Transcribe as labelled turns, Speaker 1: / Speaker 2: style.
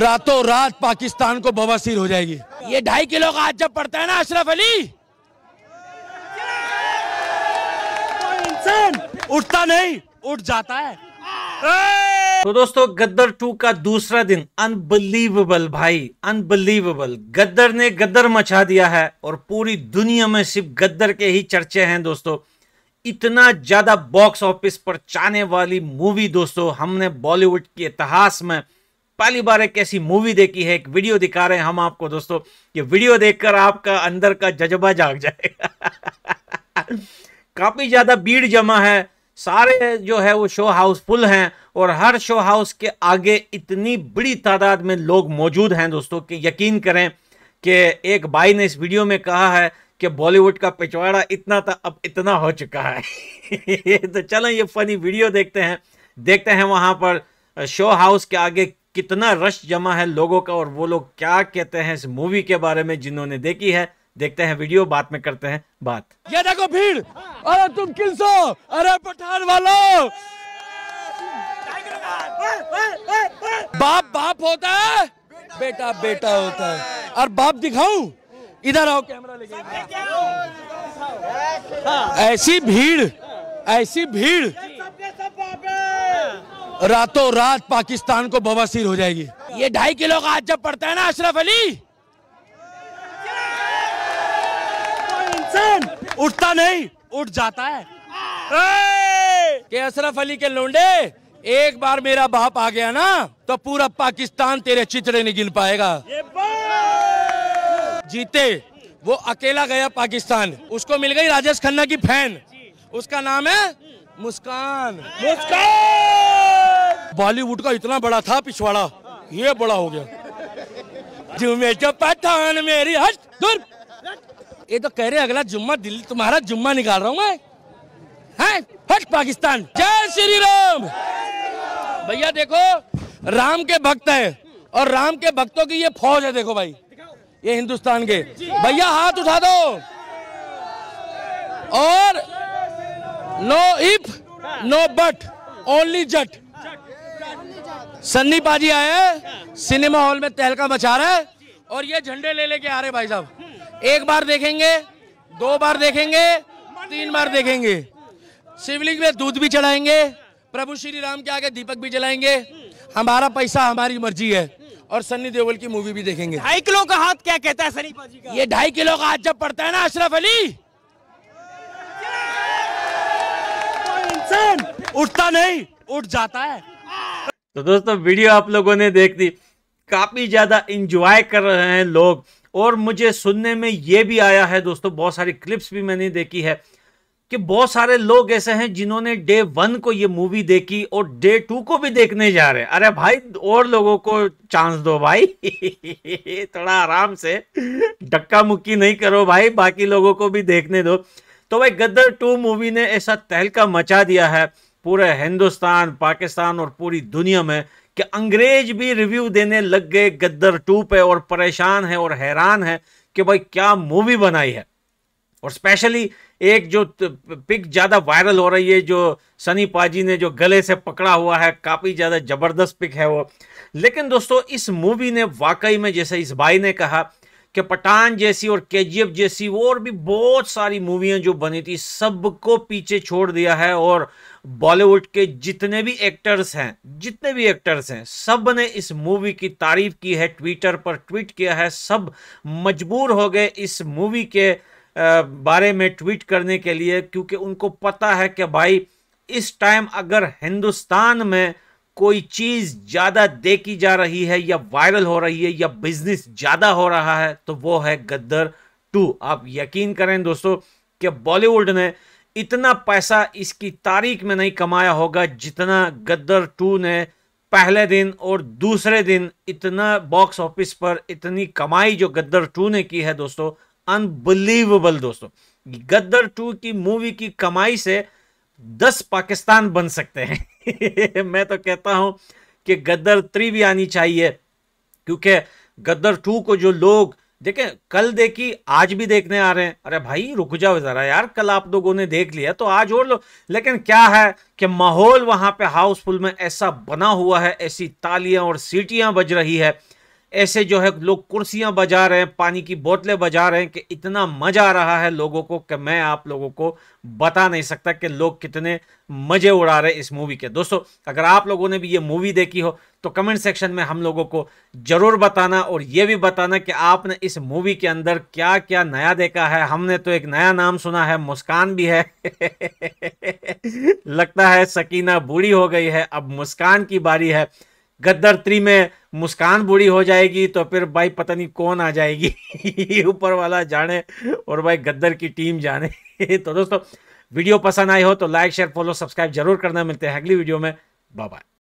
Speaker 1: रातों रात पाकिस्तान को बवासीर हो जाएगी ये ढाई किलो का आज जब पड़ता है ना अशरफ अली इंसान उठता नहीं उठ जाता है
Speaker 2: तो दोस्तों गद्दर टू का दूसरा दिन अनबिलीवेबल भाई अनबिलीवेबल गद्दर ने गद्दर मचा दिया है और पूरी दुनिया में सिर्फ गद्दर के ही चर्चे हैं दोस्तों इतना ज्यादा बॉक्स ऑफिस पर चाने वाली मूवी दोस्तों हमने बॉलीवुड के इतिहास में पहली बार एक ऐसी मूवी देखी है एक वीडियो दिखा रहे हैं हम आपको दोस्तों ये वीडियो देखकर आपका अंदर का जज्बा जाग जाएगा काफ़ी ज़्यादा भीड़ जमा है सारे जो है वो शो हाउस फुल हैं और हर शो हाउस के आगे इतनी बड़ी तादाद में लोग मौजूद हैं दोस्तों कि यकीन करें कि एक भाई ने इस वीडियो में कहा है कि बॉलीवुड का पिछवाड़ा इतना था अब इतना हो चुका है तो चलो ये फनी वीडियो देखते हैं देखते हैं वहाँ पर शो हाउस के आगे कितना रश जमा है लोगों का और वो लोग क्या कहते हैं इस मूवी के बारे में जिन्होंने देखी है देखते हैं वीडियो बात में करते हैं बात
Speaker 1: ये देखो भीड़ अरे तुम किन सो अरे पठान वालो बाप बाप होता है बेटा बेटा होता है और बाप दिखाऊं इधर आओ कैमरा लेके ऐसी भीड़ ऐसी भीड़ रातों रात पाकिस्तान को बवासीर हो जाएगी ये ढाई किलो का आज जब पड़ता है ना अशरफ अली इंसान उठता नहीं उठ जाता है के अशरफ अली के लोंडे एक बार मेरा बाप आ गया ना तो पूरा पाकिस्तान तेरे चितड़े नहीं गिन पाएगा जीते वो अकेला गया पाकिस्तान उसको मिल गई राजेश खन्ना की फैन उसका नाम है मुस्कान मुस्कान बॉलीवुड का इतना बड़ा था पिछवाड़ा ये बड़ा हो
Speaker 2: गया
Speaker 1: जुम्मे जो पठान मेरी हट दूर ये तो कह रहे अगला जुम्मा दिल्ली तुम्हारा जुम्मा निकाल रहा हूँ मैं है हट पाकिस्तान जय श्री राम भैया देखो राम के भक्त है और राम के भक्तों की ये फौज है देखो भाई ये हिंदुस्तान के भैया हाथ उठा दो और no if no but only Jaat Sunny paaji आए सिनेमा हॉल में तहलका मचा रहा है और ये झंडे ले लेके आ रहे भाई साहब एक बार देखेंगे दो बार देखेंगे तीन बार देखेंगे शिवलिंग में दूध भी चढ़ाएंगे प्रभु श्री राम के आगे दीपक भी जलाएंगे हमारा पैसा हमारी मर्जी है और सन्नी देवल की मूवी भी देखेंगे ढाई किलो का हाथ क्या कहता है सनी पाजी का ये ढाई किलो का हाथ जब पड़ता है ना अशरफ अली इंसान उठता नहीं उठ जाता है
Speaker 2: तो दोस्तों वीडियो आप लोगों ने देख दी काफ़ी ज़्यादा इंजॉय कर रहे हैं लोग और मुझे सुनने में ये भी आया है दोस्तों बहुत सारी क्लिप्स भी मैंने देखी है कि बहुत सारे लोग ऐसे हैं जिन्होंने डे वन को ये मूवी देखी और डे टू को भी देखने जा रहे हैं अरे भाई और लोगों को चांस दो भाई थोड़ा आराम से धक्का मुक्की नहीं करो भाई बाकी लोगों को भी देखने दो तो भाई गद्दर टू मूवी ने ऐसा तहलका मचा दिया है पूरे हिंदुस्तान पाकिस्तान और पूरी दुनिया में कि अंग्रेज भी रिव्यू देने लग गए गद्दर टू पे और परेशान है और हैरान है कि भाई क्या मूवी बनाई है और स्पेशली एक जो पिक ज़्यादा वायरल हो रही है जो सनी पाजी ने जो गले से पकड़ा हुआ है काफ़ी ज़्यादा ज़बरदस्त पिक है वो लेकिन दोस्तों इस मूवी ने वाकई में जैसे इस भाई ने कहा कि पठान जैसी और के जैसी वो और भी बहुत सारी मूवियाँ जो बनी थी सबको पीछे छोड़ दिया है और बॉलीवुड के जितने भी एक्टर्स हैं जितने भी एक्टर्स हैं सब ने इस मूवी की तारीफ की है ट्विटर पर ट्वीट किया है सब मजबूर हो गए इस मूवी के बारे में ट्वीट करने के लिए क्योंकि उनको पता है कि भाई इस टाइम अगर हिंदुस्तान में कोई चीज़ ज़्यादा देखी जा रही है या वायरल हो रही है या बिजनेस ज़्यादा हो रहा है तो वो है गद्दर टू आप यकीन करें दोस्तों कि बॉलीवुड ने इतना पैसा इसकी तारीख में नहीं कमाया होगा जितना गद्दर टू ने पहले दिन और दूसरे दिन इतना बॉक्स ऑफिस पर इतनी कमाई जो गद्दर टू ने की है दोस्तों अनबिलीवेबल दोस्तों गद्दर टू की मूवी की कमाई से दस पाकिस्तान बन सकते हैं मैं तो कहता हूं कि गद्दर थ्री भी आनी चाहिए क्योंकि गद्दर टू को जो लोग देखें कल देखी आज भी देखने आ रहे हैं अरे भाई रुक जाओ जरा यार कल आप लोगों ने देख लिया तो आज और लो लेकिन क्या है कि माहौल वहां पे हाउसफुल में ऐसा बना हुआ है ऐसी तालियां और सीटियां बज रही है ऐसे जो है लोग कुर्सियां बजा रहे हैं पानी की बोतलें बजा रहे हैं कि इतना मज़ा आ रहा है लोगों को कि मैं आप लोगों को बता नहीं सकता कि लोग कितने मज़े उड़ा रहे हैं इस मूवी के दोस्तों अगर आप लोगों ने भी ये मूवी देखी हो तो कमेंट सेक्शन में हम लोगों को ज़रूर बताना और ये भी बताना कि आपने इस मूवी के अंदर क्या क्या नया देखा है हमने तो एक नया नाम सुना है मुस्कान भी है लगता है सकीना बूढ़ी हो गई है अब मुस्कान की बारी है गद्दर त्री में मुस्कान बूढ़ी हो जाएगी तो फिर भाई पता नहीं कौन आ जाएगी ऊपर वाला जाने और भाई गद्दर की टीम जाने तो दोस्तों वीडियो पसंद आई हो तो लाइक शेयर फॉलो सब्सक्राइब जरूर करना मिलते हैं अगली वीडियो में बाय बाय